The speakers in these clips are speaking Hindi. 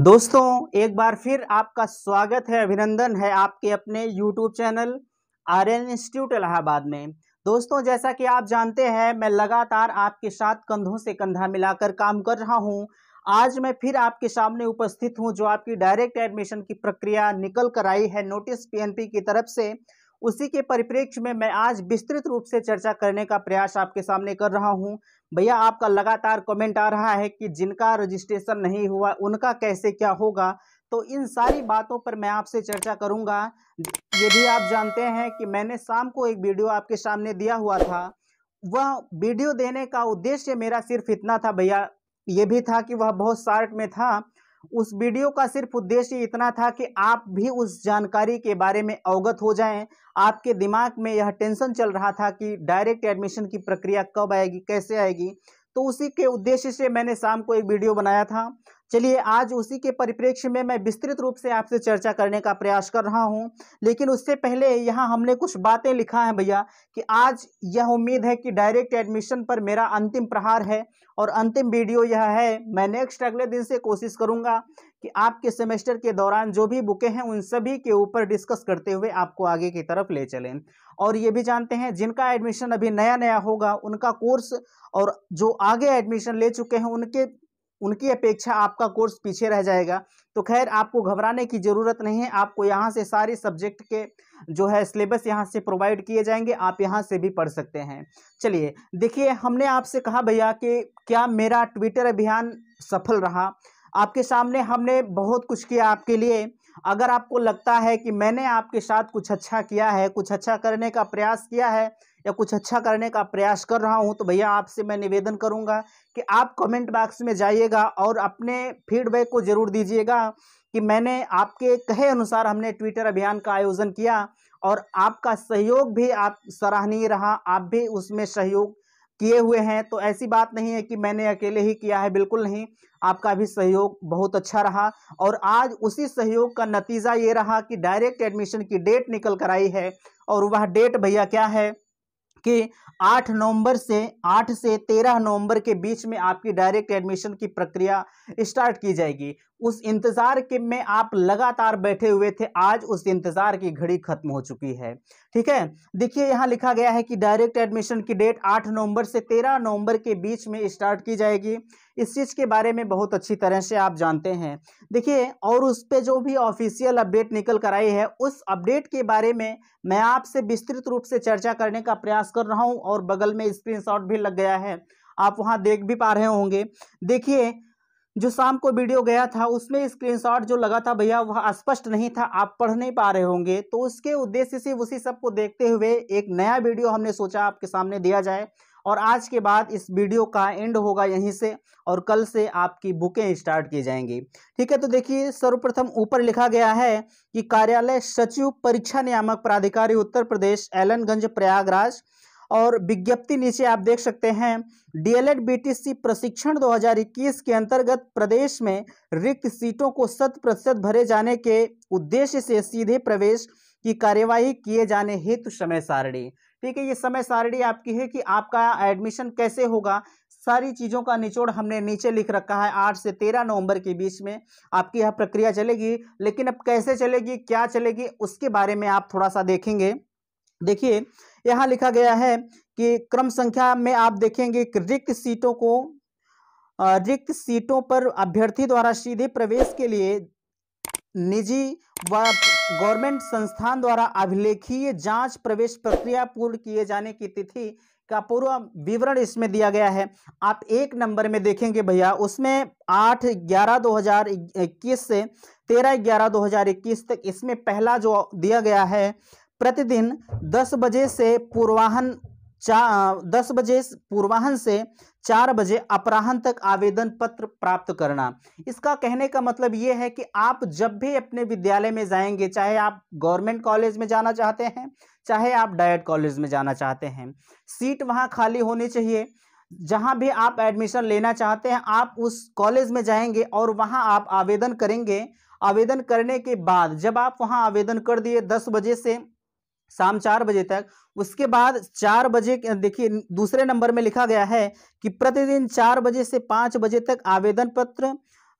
दोस्तों एक बार फिर आपका स्वागत है अभिनंदन है आपके अपने YouTube channel R N institute Allahabad में दोस्तों जैसा कि आप जानते हैं मैं लगातार आपके साथ कंधों से कंधा मिलाकर काम कर रहा हूं आज मैं फिर आपके सामने उपस्थित हूं जो आपकी डायरेक्ट एडमिशन की प्रक्रिया निकल कर आई है नोटिस पीएनपी की तरफ से उसी के परिप्रेक्ष्य में मैं आज विस्तृत रूप से चर्चा करने का प्रयास आपके सामने कर रहा हूं भैया आपका लगातार कमेंट आ रहा है कि जिनका रजिस्ट्रेशन नहीं हुआ उनका कैसे क्या होगा तो इन सारी बातों पर मैं आपसे चर्चा करूंगा ये भी आप जानते हैं कि मैंने शाम को एक वीडियो आपके सामने दिया हुआ था वह वीडियो देने का उद्देश्य मेरा सिर्फ इतना था भैया ये भी था कि वह बहुत शार्ट में था उस वीडियो का सिर्फ उद्देश्य इतना था कि आप भी उस जानकारी के बारे में अवगत हो जाएं आपके दिमाग में यह टेंशन चल रहा था कि डायरेक्ट एडमिशन की प्रक्रिया कब आएगी कैसे आएगी तो उसी के उद्देश्य से मैंने शाम को एक वीडियो बनाया था चलिए आज उसी के परिप्रेक्ष्य में मैं विस्तृत रूप से आपसे चर्चा करने का प्रयास कर रहा हूँ लेकिन उससे पहले यहाँ हमने कुछ बातें लिखा है भैया कि आज यह उम्मीद है कि डायरेक्ट एडमिशन पर मेरा अंतिम प्रहार है और अंतिम वीडियो यह है मैं नेक्स्ट अगले दिन से कोशिश करूँगा कि आपके सेमेस्टर के दौरान जो भी बुकें हैं उन सभी के ऊपर डिस्कस करते हुए आपको आगे की तरफ ले चलें और ये भी जानते हैं जिनका एडमिशन अभी नया नया होगा उनका कोर्स और जो आगे एडमिशन ले चुके हैं उनके उनकी अपेक्षा आपका कोर्स पीछे रह जाएगा तो खैर आपको घबराने की ज़रूरत नहीं है आपको यहाँ से सारे सब्जेक्ट के जो है सिलेबस यहाँ से प्रोवाइड किए जाएंगे आप यहाँ से भी पढ़ सकते हैं चलिए देखिए हमने आपसे कहा भैया कि क्या मेरा ट्विटर अभियान सफल रहा आपके सामने हमने बहुत कुछ किया आपके लिए अगर आपको लगता है कि मैंने आपके साथ कुछ अच्छा किया है कुछ अच्छा करने का प्रयास किया है या कुछ अच्छा करने का प्रयास कर रहा हूं तो भैया आपसे मैं निवेदन करूंगा कि आप कमेंट बॉक्स में जाइएगा और अपने फीडबैक को ज़रूर दीजिएगा कि मैंने आपके कहे अनुसार हमने ट्विटर अभियान का आयोजन किया और आपका सहयोग भी आप सराहनीय रहा आप भी उसमें सहयोग किए हुए हैं तो ऐसी बात नहीं है कि मैंने अकेले ही किया है बिल्कुल नहीं आपका भी सहयोग बहुत अच्छा रहा और आज उसी सहयोग का नतीजा ये रहा कि डायरेक्ट एडमिशन की डेट निकल कर आई है और वह डेट भैया क्या है कि 8 नवंबर से 8 से 13 नवंबर के बीच में आपकी डायरेक्ट एडमिशन की प्रक्रिया स्टार्ट की जाएगी उस इंतज़ार के में आप लगातार बैठे हुए थे आज उस इंतज़ार की घड़ी खत्म हो चुकी है ठीक है देखिए यहाँ लिखा गया है कि डायरेक्ट एडमिशन की डेट 8 नवंबर से 13 नवंबर के बीच में स्टार्ट की जाएगी इस चीज़ के बारे में बहुत अच्छी तरह से आप जानते हैं देखिए और उस पर जो भी ऑफिशियल अपडेट निकल कर आई है उस अपडेट के बारे में मैं आपसे विस्तृत रूप से चर्चा करने का प्रयास कर रहा हूँ और बगल में स्क्रीन भी लग गया है आप वहाँ देख भी पा रहे होंगे देखिए जो शाम को वीडियो गया था उसमें स्क्रीनशॉट जो लगा था भैया वह स्पष्ट नहीं था आप पढ़ नहीं पा रहे होंगे तो उसके उद्देश्य से उसी सब को देखते हुए एक नया वीडियो हमने सोचा आपके सामने दिया जाए और आज के बाद इस वीडियो का एंड होगा यहीं से और कल से आपकी बुकें स्टार्ट की जाएंगी ठीक है तो देखिए सर्वप्रथम ऊपर लिखा गया है कि कार्यालय सचिव परीक्षा नियामक प्राधिकारी उत्तर प्रदेश एलनगंज प्रयागराज और विज्ञप्ति नीचे आप देख सकते हैं डीएलएड बीटीसी प्रशिक्षण 2021 के अंतर्गत प्रदेश में रिक्त सीटों को शत प्रतिशत भरे जाने के उद्देश्य से सीधे प्रवेश की कार्यवाही किए जाने हेतु समय सारणी ठीक है ये समय सारणी आपकी है कि आपका एडमिशन कैसे होगा सारी चीज़ों का निचोड़ हमने नीचे लिख रखा है आठ से तेरह नवंबर के बीच में आपकी यह प्रक्रिया चलेगी लेकिन अब कैसे चलेगी क्या चलेगी उसके बारे में आप थोड़ा सा देखेंगे देखिए यहाँ लिखा गया है कि क्रम संख्या में आप देखेंगे रिक्त सीटों को रिक्त सीटों पर अभ्यर्थी द्वारा सीधे प्रवेश के लिए निजी व गवर्नमेंट संस्थान द्वारा अभिलेखीय जांच प्रवेश प्रक्रिया पूर्ण किए जाने की तिथि का पूरा विवरण इसमें दिया गया है आप एक नंबर में देखेंगे भैया उसमें आठ ग्यारह दो हजार इक्कीस से तेरह ग्यारह दो हजार इक्कीस तक इसमें पहला जो दिया गया है प्रतिदिन दस बजे से पूर्वाहन चा दस बजे पूर्वाहन से चार बजे अपराहन तक आवेदन पत्र प्राप्त करना इसका कहने का मतलब ये है कि आप जब भी अपने विद्यालय में जाएंगे चाहे आप गवर्नमेंट कॉलेज में जाना चाहते हैं चाहे आप डायट कॉलेज में जाना चाहते हैं सीट वहाँ खाली होनी चाहिए जहाँ भी आप एडमिशन लेना चाहते हैं आप उस कॉलेज में जाएंगे और वहाँ आप आवेदन करेंगे आवेदन करने के बाद जब आप वहाँ आवेदन कर दिए दस बजे से शाम चार बजे तक उसके बाद चार बजे देखिए दूसरे नंबर में लिखा गया है कि प्रतिदिन चार बजे से पाँच बजे तक आवेदन पत्र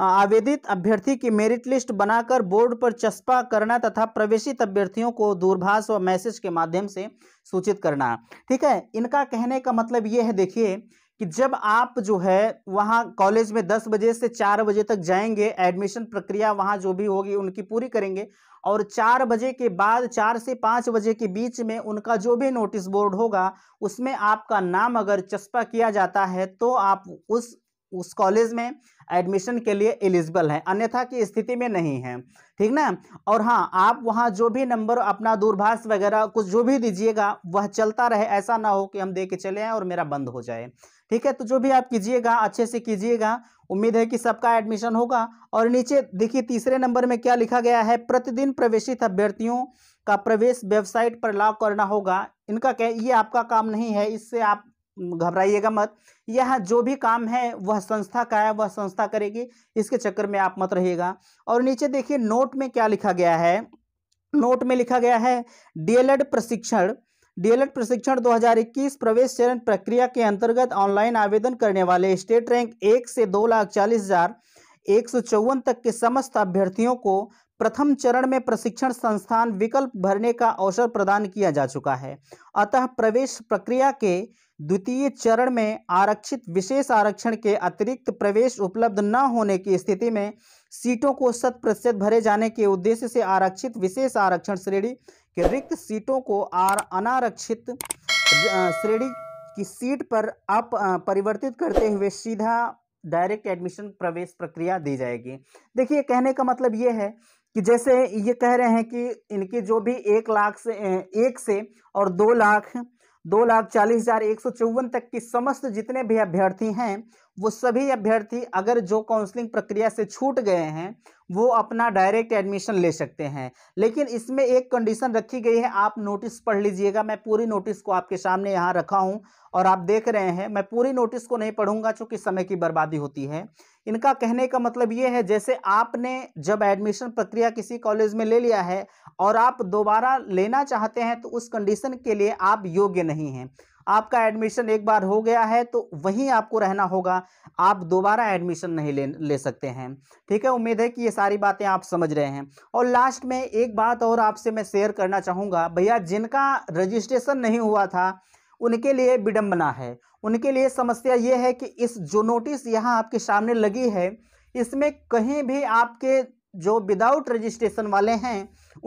आवेदित अभ्यर्थी की मेरिट लिस्ट बनाकर बोर्ड पर चस्पा करना तथा प्रवेशित अभ्यर्थियों को दूरभाष व मैसेज के माध्यम से सूचित करना ठीक है इनका कहने का मतलब ये है देखिए कि जब आप जो है वहाँ कॉलेज में दस बजे से चार बजे तक जाएंगे एडमिशन प्रक्रिया वहाँ जो भी होगी उनकी पूरी करेंगे और चार बजे के बाद चार से पाँच बजे के बीच में उनका जो भी नोटिस बोर्ड होगा उसमें आपका नाम अगर चस्पा किया जाता है तो आप उस उस कॉलेज में एडमिशन के लिए एलिजिबल है अन्यथा की स्थिति में नहीं है ठीक ना और हाँ आप वहाँ जो भी नंबर अपना दूरभाष वगैरह कुछ जो भी दीजिएगा वह चलता रहे ऐसा ना हो कि हम दे के चले आए और मेरा बंद हो जाए ठीक है तो जो भी आप कीजिएगा अच्छे से कीजिएगा उम्मीद है कि सबका एडमिशन होगा और नीचे देखिए तीसरे नंबर में क्या लिखा गया है प्रतिदिन प्रवेशित अभ्यर्थियों का प्रवेश वेबसाइट पर लाभ करना होगा इनका कह ये आपका काम नहीं है इससे आप घबराइएगा मत यह जो भी काम है वह संस्था का है वह संस्था करेगी इसके चक्कर में आप मत रहिएगा और नीचे देखिए नोट में क्या लिखा गया है नोट में लिखा गया है डीएलएड प्रशिक्षण डीएलएड प्रशिक्षण 2021 प्रवेश चरण प्रक्रिया के अंतर्गत ऑनलाइन आवेदन करने वाले स्टेट रैंक एक से दो लाख चालीस हजार एक सौ चौवन तक के समस्त अभ्यर्थियों को प्रथम चरण में प्रशिक्षण संस्थान विकल्प भरने का अवसर प्रदान किया जा चुका है अतः प्रवेश प्रक्रिया के द्वितीय चरण में आरक्षित विशेष आरक्षण के अतिरिक्त प्रवेश उपलब्ध न होने की स्थिति में सीटों को शत प्रतिशत भरे जाने के उद्देश्य से आरक्षित विशेष आरक्षण श्रेणी के रिक्त सीटों को आर अनारक्षित श्रेणी की सीट पर आप परिवर्तित करते हुए सीधा डायरेक्ट एडमिशन प्रवेश प्रक्रिया दी जाएगी देखिए कहने का मतलब ये है कि जैसे ये कह रहे हैं कि इनकी जो भी एक लाख से एक से और दो लाख दो लाख चालीस हजार एक सौ चौवन तक की समस्त जितने भी अभ्यर्थी हैं वो सभी अभ्यर्थी अगर जो काउंसलिंग प्रक्रिया से छूट गए हैं वो अपना डायरेक्ट एडमिशन ले सकते हैं लेकिन इसमें एक कंडीशन रखी गई है आप नोटिस पढ़ लीजिएगा मैं पूरी नोटिस को आपके सामने यहाँ रखा हूँ और आप देख रहे हैं मैं पूरी नोटिस को नहीं पढ़ूंगा चूँकि समय की बर्बादी होती है इनका कहने का मतलब ये है जैसे आपने जब एडमिशन प्रक्रिया किसी कॉलेज में ले लिया है और आप दोबारा लेना चाहते हैं तो उस कंडीशन के लिए आप योग्य नहीं हैं आपका एडमिशन एक बार हो गया है तो वहीं आपको रहना होगा आप दोबारा एडमिशन नहीं ले ले सकते हैं ठीक है उम्मीद है कि ये सारी बातें आप समझ रहे हैं और लास्ट में एक बात और आपसे मैं शेयर करना चाहूँगा भैया जिनका रजिस्ट्रेशन नहीं हुआ था उनके लिए विडम्बना है उनके लिए समस्या ये है कि इस जो नोटिस यहाँ आपके सामने लगी है इसमें कहीं भी आपके जो विदाउट रजिस्ट्रेशन वाले हैं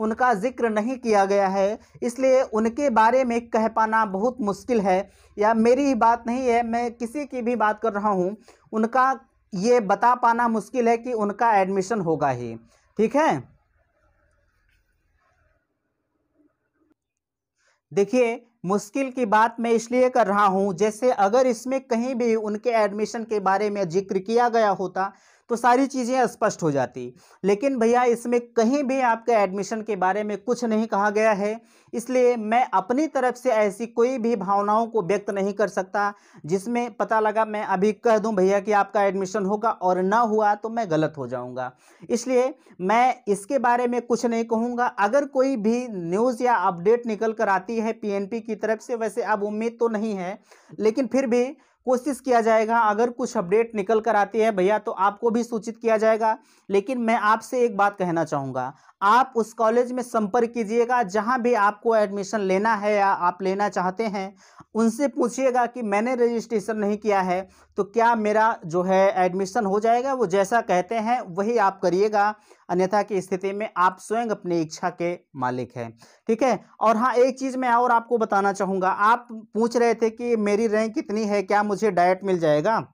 उनका जिक्र नहीं किया गया है इसलिए उनके बारे में कह पाना बहुत मुश्किल है या मेरी ही बात नहीं है मैं किसी की भी बात कर रहा हूँ उनका ये बता पाना मुश्किल है कि उनका एडमिशन होगा ही ठीक है देखिए मुश्किल की बात मैं इसलिए कर रहा हूँ जैसे अगर इसमें कहीं भी उनके एडमिशन के बारे में जिक्र किया गया होता तो सारी चीज़ें स्पष्ट हो जाती लेकिन भैया इसमें कहीं भी आपके एडमिशन के बारे में कुछ नहीं कहा गया है इसलिए मैं अपनी तरफ से ऐसी कोई भी भावनाओं को व्यक्त नहीं कर सकता जिसमें पता लगा मैं अभी कह दूं भैया कि आपका एडमिशन होगा और ना हुआ तो मैं गलत हो जाऊंगा इसलिए मैं इसके बारे में कुछ नहीं कहूँगा अगर कोई भी न्यूज़ या अपडेट निकल कर आती है पीएनपी की तरफ से वैसे अब उम्मीद तो नहीं है लेकिन फिर भी कोशिश किया जाएगा अगर कुछ अपडेट निकल कर आती है भैया तो आपको भी सूचित किया जाएगा लेकिन मैं आपसे एक बात कहना चाहूँगा आप उस कॉलेज में संपर्क कीजिएगा जहां भी आपको एडमिशन लेना है या आप लेना चाहते हैं उनसे पूछिएगा कि मैंने रजिस्ट्रेशन नहीं किया है तो क्या मेरा जो है एडमिशन हो जाएगा वो जैसा कहते हैं वही आप करिएगा अन्यथा की स्थिति में आप स्वयं अपनी इच्छा के मालिक हैं ठीक है और हाँ एक चीज़ मैं और आपको बताना चाहूँगा आप पूछ रहे थे कि मेरी रैंक कितनी है क्या मुझे डायट मिल जाएगा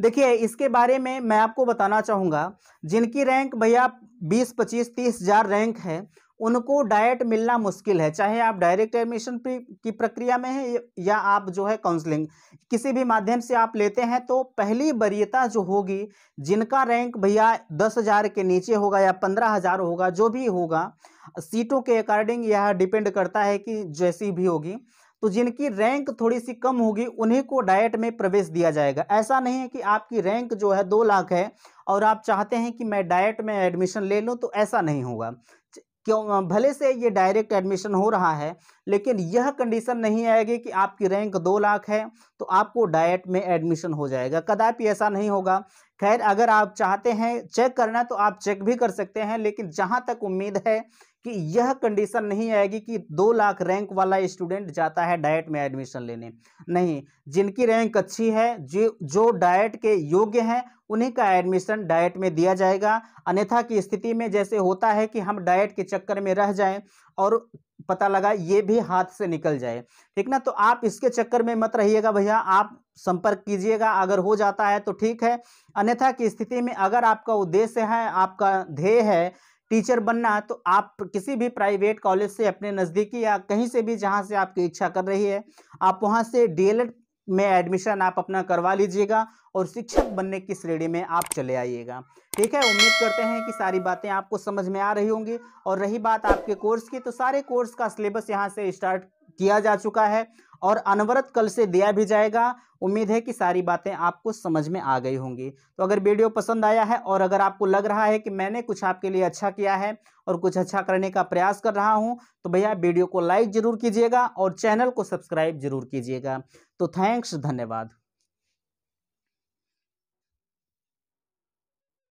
देखिए इसके बारे में मैं आपको बताना चाहूँगा जिनकी रैंक भैया बीस पच्चीस तीस हज़ार रैंक है उनको डाइट मिलना मुश्किल है चाहे आप डायरेक्ट एडमिशन की प्रक्रिया में हैं या आप जो है काउंसलिंग किसी भी माध्यम से आप लेते हैं तो पहली वरीयता जो होगी जिनका रैंक भैया दस हज़ार के नीचे होगा या पंद्रह हज़ार होगा जो भी होगा सीटों के अकॉर्डिंग यह डिपेंड करता है कि जैसी भी होगी तो जिनकी रैंक थोड़ी सी कम होगी उन्हीं को डाइट में प्रवेश दिया जाएगा ऐसा नहीं है कि आपकी रैंक जो है दो लाख है और आप चाहते हैं कि मैं डाइट में एडमिशन ले लूँ तो ऐसा नहीं होगा क्यों भले से ये डायरेक्ट एडमिशन हो रहा है लेकिन यह कंडीशन नहीं आएगी कि आपकी रैंक दो लाख है तो आपको डाइट में एडमिशन हो जाएगा कदापि ऐसा नहीं होगा खैर अगर आप चाहते हैं चेक करना तो आप चेक भी कर सकते हैं लेकिन जहाँ तक उम्मीद है कि यह कंडीशन नहीं आएगी कि दो लाख रैंक वाला स्टूडेंट जाता है डाइट में एडमिशन लेने नहीं जिनकी रैंक अच्छी है जो जो डाइट के योग्य हैं उन्हीं का एडमिशन डाइट में दिया जाएगा अन्यथा की स्थिति में जैसे होता है कि हम डाइट के चक्कर में रह जाएं और पता लगा ये भी हाथ से निकल जाए ठीक ना तो आप इसके चक्कर में मत रहिएगा भैया आप संपर्क कीजिएगा अगर हो जाता है तो ठीक है अन्यथा की स्थिति में अगर आपका उद्देश्य है आपका ध्येय है टीचर बनना तो आप किसी भी प्राइवेट कॉलेज से अपने नज़दीकी या कहीं से भी जहां से आपकी इच्छा कर रही है आप वहां से डीएलएड में एडमिशन आप अपना करवा लीजिएगा और शिक्षक बनने की श्रेणी में आप चले आइएगा ठीक है उम्मीद करते हैं कि सारी बातें आपको समझ में आ रही होंगी और रही बात आपके कोर्स की तो सारे कोर्स का सिलेबस यहाँ से स्टार्ट किया जा चुका है और अनवरत कल से दिया भी जाएगा उम्मीद है कि सारी बातें आपको समझ में आ गई होंगी तो अगर वीडियो पसंद आया है और अगर आपको लग रहा है कि मैंने कुछ आपके लिए अच्छा किया है और कुछ अच्छा करने का प्रयास कर रहा हूं तो भैया वीडियो को लाइक ज़रूर कीजिएगा और चैनल को सब्सक्राइब जरूर कीजिएगा तो थैंक्स धन्यवाद